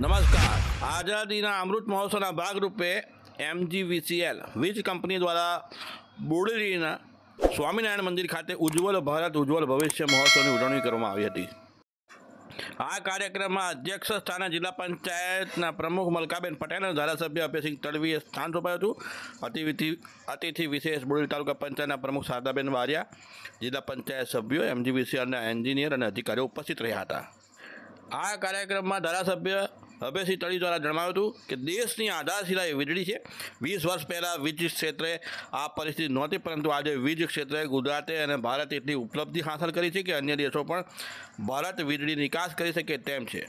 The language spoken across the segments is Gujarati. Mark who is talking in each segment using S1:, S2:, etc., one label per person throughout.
S1: નમસ્કાર આઝાદીના અમૃત મહોત્સવના ભાગરૂપે એમજીવીસીએલ વીજ કંપની દ્વારા બોડેલીના સ્વામિનારાયણ મંદિર ખાતે ઉજ્જવલ ભારત ઉજ્જવલ ભવિષ્ય મહોત્સવની ઉજવણી કરવામાં આવી હતી આ કાર્યક્રમમાં અધ્યક્ષ સ્થાને જિલ્લા પંચાયતના પ્રમુખ મલકાબેન પટેલ અને ધારાસભ્ય અભયસિંહ તડવીએ સ્થાન સોંપાયું હતું અતિથિ અતિથિ વિશેષ બોડેલી તાલુકા પંચાયતના પ્રમુખ શારદાબેન વારિયા જિલ્લા પંચાયત સભ્યો એમજીવીસીએલના એન્જિનિયર અને અધિકારીઓ ઉપસ્થિત રહ્યા હતા આ કાર્યક્રમમાં ધારાસભ્ય અભયસિંહ તળી દ્વારા જણાવ્યું હતું કે દેશની આધારશિલા એ વીજળી છે વીસ વર્ષ પહેલાં વીજ ક્ષેત્રે આ પરિસ્થિતિ નહોતી પરંતુ આજે વીજ ક્ષેત્રે ગુજરાતે અને ભારતે એટલી ઉપલબ્ધિ હાંસલ કરી છે કે અન્ય દેશો પણ ભારત વીજળી નિકાસ કરી શકે તેમ છે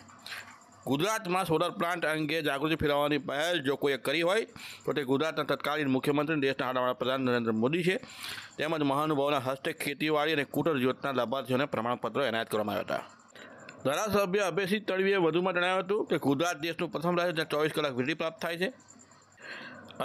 S1: ગુજરાતમાં સોલર પ્લાન્ટ અંગે જાગૃતિ ફેલાવવાની પહેલ જો કોઈએ કરી હોય તો તે ગુજરાતના તત્કાલીન મુખ્યમંત્રી દેશના હાડાવાળા પ્રધાન નરેન્દ્ર મોદી છે તેમજ મહાનુભાવના હસ્તે ખેતીવાડી અને કુટર યોજના લાભાર્થીઓને પ્રમાણપત્રો એનાયત કરવામાં આવ્યા હતા ધારાસભ્ય અભયસિંહ તળવીએ વધુમાં જણાવ્યું હતું કે ગુજરાત દેશનું પ્રથમ રાજ્ય જ્યાં ચોવીસ કલાક વીજળી પ્રાપ્ત થાય છે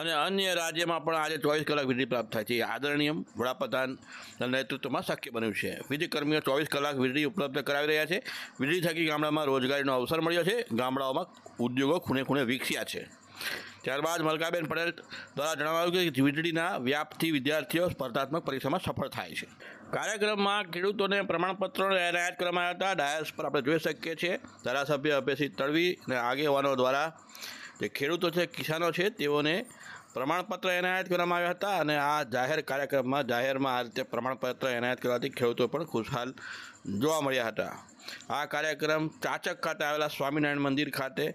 S1: અને અન્ય રાજ્યમાં પણ આજે ચોવીસ કલાક વીજળી પ્રાપ્ત થાય છે આદરણીય વડાપ્રધાનના નેતૃત્વમાં શક્ય બન્યું છે વીજકર્મીઓ ચોવીસ કલાક વીજળી ઉપલબ્ધ કરાવી રહ્યા છે વીજળી થકી ગામડામાં રોજગારીનો અવસર મળ્યો છે ગામડાઓમાં ઉદ્યોગો ખૂણે ખૂણે વિકસ્યા છે ત્યારબાદ મલકાબેન પટેલ દ્વારા જણાવાયું કે વીજળીના વ્યાપથી વિદ્યાર્થીઓ સ્પર્ધાત્મક પરીક્ષામાં સફળ થાય છે કાર્યક્રમમાં ખેડૂતોને પ્રમાણપત્રો એનાયત કરવામાં હતા ડાયસ પર આપણે જોઈ શકીએ છીએ ધારાસભ્ય અભયસિંહ તળવી અને આગેવાનો દ્વારા જે ખેડૂતો છે કિસાનો છે તેઓને પ્રમાણપત્ર એનાયત કરવામાં આવ્યા હતા અને આ જાહેર કાર્યક્રમમાં જાહેરમાં આ રીતે પ્રમાણપત્ર એનાયત કરવાથી ખેડૂતો પણ ખુશહાલ જોવા મળ્યા હતા આ કાર્યક્રમ ચાચક ખાતે આવેલા સ્વામિનારાયણ મંદિર ખાતે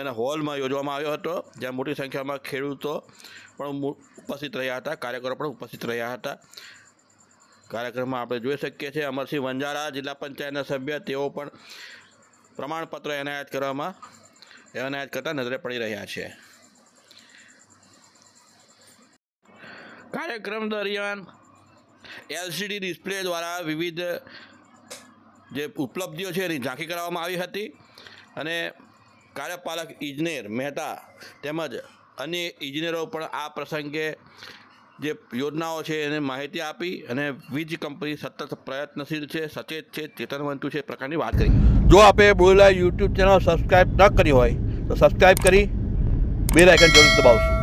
S1: એના હોલમાં યોજવામાં આવ્યો હતો જ્યાં મોટી સંખ્યામાં ખેડૂતો પણ ઉપસ્થિત રહ્યા હતા કાર્યકરો પણ ઉપસ્થિત રહ્યા હતા કાર્યક્રમમાં આપણે જોઈ શકીએ છીએ અમરસિંહ વંજારા જિલ્લા પંચાયતના સભ્ય તેઓ પણ પ્રમાણપત્ર એનાયત કરવામાં એનાયત કરતા નજરે પડી રહ્યા છે કાર્યક્રમ દરમિયાન એલસીડી ડિસ્પ્લે દ્વારા વિવિધ જે ઉપલબ્ધિઓ છે એની ઝાંખી કરાવવામાં આવી હતી અને કાર્યપાલક ઇજનેર મહેતા તેમજ અન્ય ઇજનેરો પણ આ પ્રસંગે જે યોજનાઓ છે એને માહિતી આપી અને વીજ કંપની સતત પ્રયત્નશીલ છે સચેત છે ચેતનવંતુ છે પ્રકારની વાત કરી જો આપે બોલેલા યુટ્યુબ ચેનલ સબસ્ક્રાઈબ ન કરી હોય તો સબસ્ક્રાઈબ કરી બે આઇકન જરૂર દબાવશું